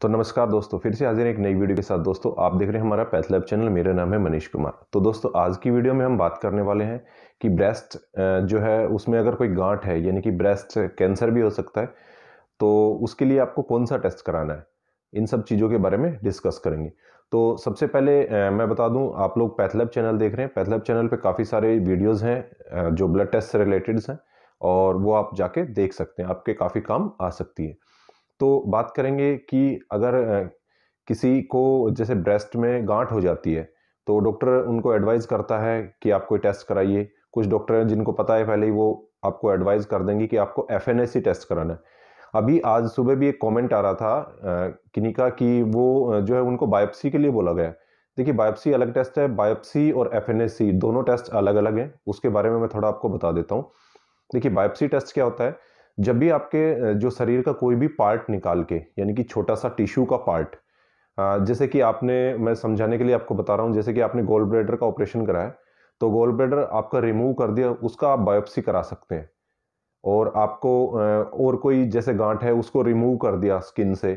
तो नमस्कार दोस्तों फिर से हाजिर एक नई वीडियो के साथ दोस्तों आप देख रहे हैं हमारा पैथलैब चैनल मेरा नाम है मनीष कुमार तो दोस्तों आज की वीडियो में हम बात करने वाले हैं कि ब्रेस्ट जो है उसमें अगर कोई गांठ है यानी कि ब्रेस्ट कैंसर भी हो सकता है तो उसके लिए आपको कौन सा टेस्ट कराना है इन सब चीज़ों के बारे में डिस्कस करेंगे तो सबसे पहले मैं बता दूँ आप लोग पैथलैब चैनल देख रहे हैं पैथलैब चैनल पर काफ़ी सारे वीडियोज़ हैं जो ब्लड टेस्ट से रिलेटेड हैं और वो आप जाके देख सकते हैं आपके काफ़ी काम आ सकती है तो बात करेंगे कि अगर किसी को जैसे ब्रेस्ट में गांठ हो जाती है तो डॉक्टर उनको एडवाइज करता है कि आप कोई टेस्ट कराइए कुछ डॉक्टर जिनको पता है पहले ही वो आपको एडवाइज कर देंगे कि आपको एफ टेस्ट कराना है अभी आज सुबह भी एक कमेंट आ रहा था किनिका का कि वो जो है उनको बायोप्सी के लिए बोला गया देखिए बायोप्सी अलग टेस्ट है बायोप्सी और एफ दोनों टेस्ट अलग अलग हैं उसके बारे में मैं थोड़ा आपको बता देता हूँ देखिए बायोप्सी टेस्ट क्या होता है जब भी आपके जो शरीर का कोई भी पार्ट निकाल के यानी कि छोटा सा टिश्यू का पार्ट जैसे कि आपने मैं समझाने के लिए आपको बता रहा हूँ जैसे कि आपने गोल ब्लेडर का ऑपरेशन कराया तो गोल ब्रेडर आपका रिमूव कर दिया उसका आप बायोप्सी करा सकते हैं और आपको और कोई जैसे गांठ है उसको रिमूव कर दिया स्किन से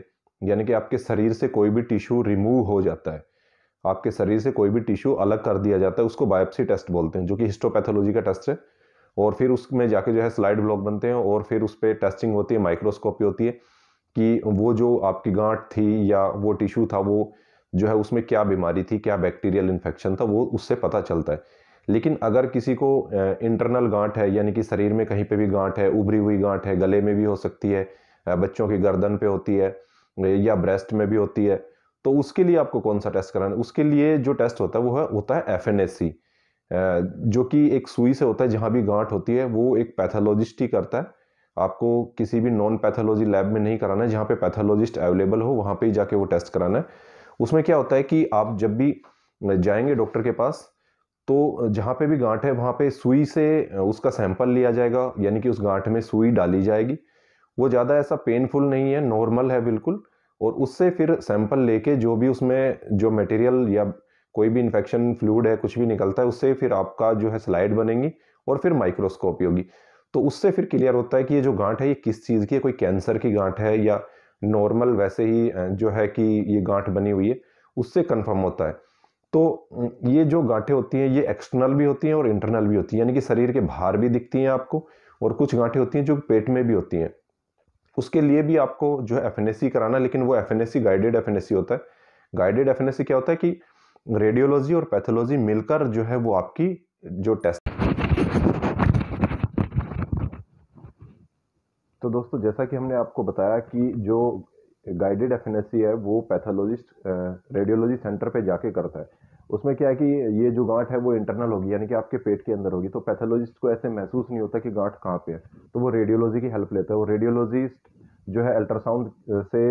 यानी कि आपके शरीर से कोई भी टिश्यू रिमूव हो जाता है आपके शरीर से कोई भी टिश्यू अलग कर दिया जाता है उसको बायोप्सी टेस्ट बोलते हैं जो कि हिस्टोपैथोलॉजी का टेस्ट है और फिर उसमें जाके जो है स्लाइड ब्लॉक बनते हैं और फिर उस पर टेस्टिंग होती है माइक्रोस्कोपी होती है कि वो जो आपकी गांठ थी या वो टिश्यू था वो जो है उसमें क्या बीमारी थी क्या बैक्टीरियल इन्फेक्शन था वो उससे पता चलता है लेकिन अगर किसी को इंटरनल गांठ है यानी कि शरीर में कहीं पे भी गांठ है उभरी हुई गांठ है गले में भी हो सकती है बच्चों की गर्दन पे होती है या ब्रेस्ट में भी होती है तो उसके लिए आपको कौन सा टेस्ट कराना है उसके लिए जो टेस्ट होता है वो है होता है एफ जो कि एक सुई से होता है जहाँ भी गांठ होती है वो एक पैथोलॉजिस्ट ही करता है आपको किसी भी नॉन पैथोलॉजी लैब में नहीं कराना है जहाँ पे पैथोलॉजिस्ट अवेलेबल हो वहाँ पे ही जाके वो टेस्ट कराना है उसमें क्या होता है कि आप जब भी जाएंगे डॉक्टर के पास तो जहाँ पे भी गांठ है वहाँ पे सुई से उसका सैंपल लिया जाएगा यानी कि उस गांठ में सुई डाली जाएगी वो ज़्यादा ऐसा पेनफुल नहीं है नॉर्मल है बिल्कुल और उससे फिर सैंपल लेके जो भी उसमें जो मटेरियल या कोई भी इन्फेक्शन फ्लूड है कुछ भी निकलता है उससे फिर आपका जो है स्लाइड बनेंगी और फिर माइक्रोस्कोपी होगी तो उससे फिर क्लियर होता है कि ये जो गांठ है ये किस चीज़ की है कोई कैंसर की गांठ है या नॉर्मल वैसे ही जो है कि ये गांठ बनी हुई है उससे कन्फर्म होता है तो ये जो गांठें होती हैं ये एक्सटर्नल भी होती हैं और इंटरनल भी होती हैं यानी कि शरीर के बाहर भी दिखती हैं आपको और कुछ गांठें होती हैं जो पेट में भी होती हैं उसके लिए भी आपको जो है एफ कराना लेकिन वो एफ गाइडेड एफ होता है गाइडेड एफ क्या होता है कि रेडियोलॉजी और पैथोलॉजी मिलकर जो है वो आपकी जो टेस्ट तो दोस्तों जैसा कि हमने आपको बताया कि जो गाइडेड एफिनेसी है वो पैथोलॉजिस्ट रेडियोलॉजी सेंटर पे जाके करता है उसमें क्या है कि ये जो गांठ है वो इंटरनल होगी यानी कि आपके पेट के अंदर होगी तो पैथोलॉजिस्ट को ऐसे महसूस नहीं होता कि गांठ कहाँ पे है तो वो रेडियोलॉजी की हेल्प लेता है वो रेडियोलॉजिस्ट जो है अल्ट्रासाउंड से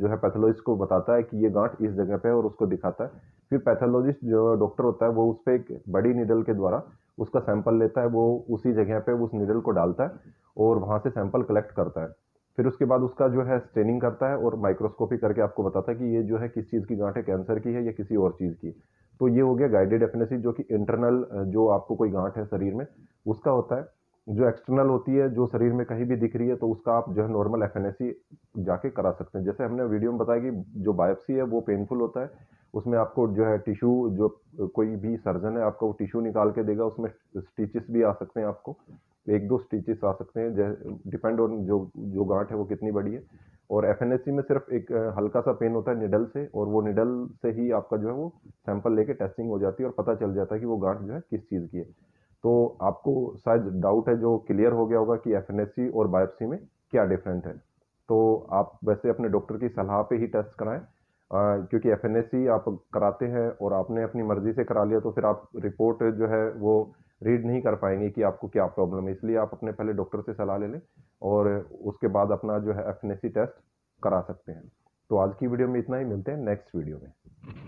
जो है पैथोलॉजिस्ट को बताता है कि ये गांठ इस जगह पे है और उसको दिखाता है फिर पैथोलॉजिस्ट जो डॉक्टर होता है वो उस पर एक बड़ी निडल के द्वारा उसका सैंपल लेता है वो उसी जगह पे उस निडल को डालता है और वहाँ से सैंपल कलेक्ट करता है फिर उसके बाद उसका जो है स्टेनिंग करता है और माइक्रोस्कोपी करके आपको बताता है कि ये जो है किस चीज़ की गांठ है कैंसर की है या किसी और चीज़ की तो ये हो गया गाइडेड एफिनेसिस जो कि इंटरनल जो आपको कोई गांठ है शरीर में उसका होता है जो एक्सटर्नल होती है जो शरीर में कहीं भी दिख रही है तो उसका आप जो है नॉर्मल एफनेसी जाके करा सकते हैं जैसे हमने वीडियो में बताया कि जो बायोप्सी है वो पेनफुल होता है उसमें आपको जो है टिश्यू जो कोई भी सर्जन है आपको वो टिश्यू निकाल के देगा उसमें स्टिचेस भी आ सकते हैं आपको एक दो स्टिचेस आ सकते हैं जै डिपेंड ऑन जो जो गांठ है वो कितनी बड़ी है और एफ में सिर्फ एक हल्का सा पेन होता है निडल से और वो निडल से ही आपका जो है वो सैंपल लेके टेस्टिंग हो जाती है और पता चल जाता है कि वो गांठ जो है किस चीज़ की है तो आपको शायद डाउट है जो क्लियर हो गया होगा कि एफ और बायोप्सी में क्या डिफरेंट है तो आप वैसे अपने डॉक्टर की सलाह पे ही टेस्ट कराएं क्योंकि एफ आप कराते हैं और आपने अपनी मर्ज़ी से करा लिया तो फिर आप रिपोर्ट जो है वो रीड नहीं कर पाएंगे कि आपको क्या प्रॉब्लम है इसलिए आप अपने पहले डॉक्टर से सलाह ले लें और उसके बाद अपना जो है एफ टेस्ट करा सकते हैं तो आज की वीडियो में इतना ही मिलते हैं नेक्स्ट वीडियो में